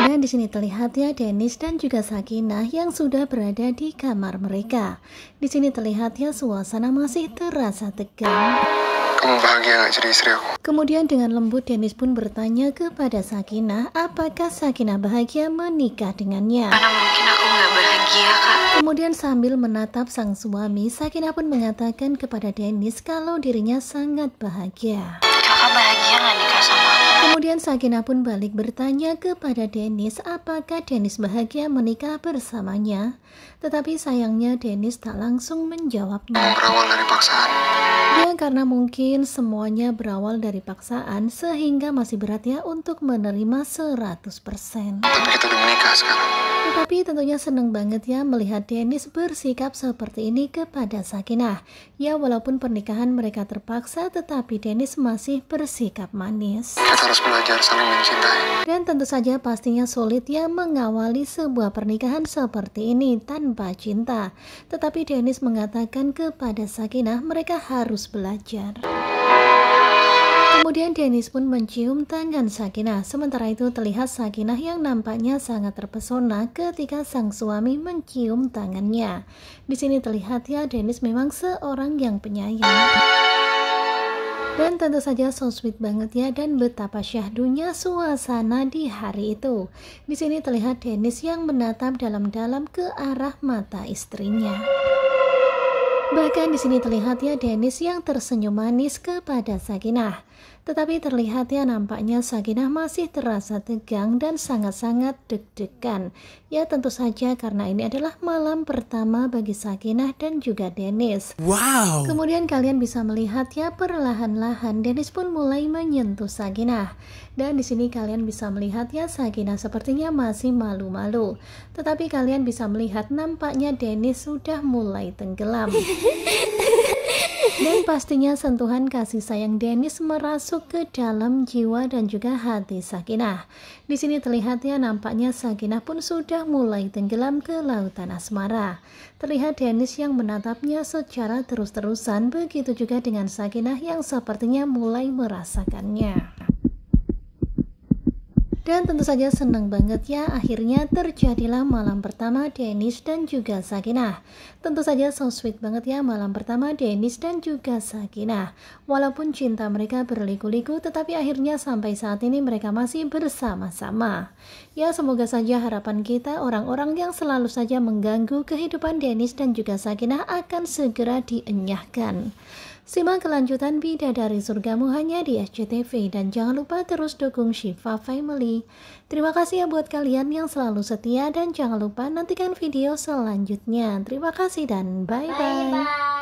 Dan nah, di sini terlihat ya Dennis dan juga Sakinah yang sudah berada di kamar mereka. Di sini terlihat ya suasana masih terasa tegang. Kamu bahagia gak jadi istri aku? Kemudian dengan lembut Dennis pun bertanya kepada Sakinah apakah Sakinah bahagia menikah dengannya. Karena mungkin aku gak bahagia kak. Kemudian sambil menatap sang suami, Sakinah pun mengatakan kepada Dennis kalau dirinya sangat bahagia. Kakak bahagia gak nikah sama aku? Sakina pun balik bertanya kepada Dennis apakah Dennis bahagia menikah bersamanya. Tetapi sayangnya Dennis tak langsung menjawabnya. Berawal dari paksaan. Ya karena mungkin semuanya berawal dari paksaan sehingga masih berat ya untuk menerima 100%. Tapi kita udah menikah sekarang tapi tentunya seneng banget ya melihat Dennis bersikap seperti ini kepada Sakinah. Ya walaupun pernikahan mereka terpaksa tetapi Dennis masih bersikap manis. harus belajar saling mencintai. Dan tentu saja pastinya sulit ya mengawali sebuah pernikahan seperti ini tanpa cinta. Tetapi Dennis mengatakan kepada Sakinah mereka harus belajar. Kemudian Dennis pun mencium tangan Sakinah. Sementara itu terlihat Sakinah yang nampaknya sangat terpesona ketika sang suami mencium tangannya. Di sini terlihat ya Dennis memang seorang yang penyayang. Dan tentu saja so sweet banget ya dan betapa syahdunya suasana di hari itu. Di sini terlihat Dennis yang menatap dalam-dalam ke arah mata istrinya. Bahkan di sini terlihat ya Dennis yang tersenyum manis kepada Sakinah. Tetapi terlihat ya nampaknya Sakinah masih terasa tegang dan sangat-sangat deg-degan. Ya tentu saja karena ini adalah malam pertama bagi Sakinah dan juga Dennis. Wow. Kemudian kalian bisa melihat ya perlahan-lahan Dennis pun mulai menyentuh Sakinah. Dan di sini kalian bisa melihat ya Sakinah sepertinya masih malu-malu. Tetapi kalian bisa melihat nampaknya Dennis sudah mulai tenggelam. Dan pastinya sentuhan kasih sayang Dennis merasuk ke dalam jiwa dan juga hati Sakinah. Di sini terlihat ya nampaknya Sakinah pun sudah mulai tenggelam ke lautan asmara. Terlihat Dennis yang menatapnya secara terus-terusan begitu juga dengan Sakinah yang sepertinya mulai merasakannya. Dan tentu saja senang banget ya akhirnya terjadilah malam pertama Dennis dan juga Sakinah. Tentu saja so sweet banget ya malam pertama Dennis dan juga Sakinah. Walaupun cinta mereka berliku-liku tetapi akhirnya sampai saat ini mereka masih bersama-sama. Ya semoga saja harapan kita orang-orang yang selalu saja mengganggu kehidupan Dennis dan juga Sakinah akan segera dienyahkan. Simak kelanjutan dari Surgamu hanya di SCTV dan jangan lupa terus dukung Shiva Family. Terima kasih ya buat kalian yang selalu setia dan jangan lupa nantikan video selanjutnya. Terima kasih dan bye-bye.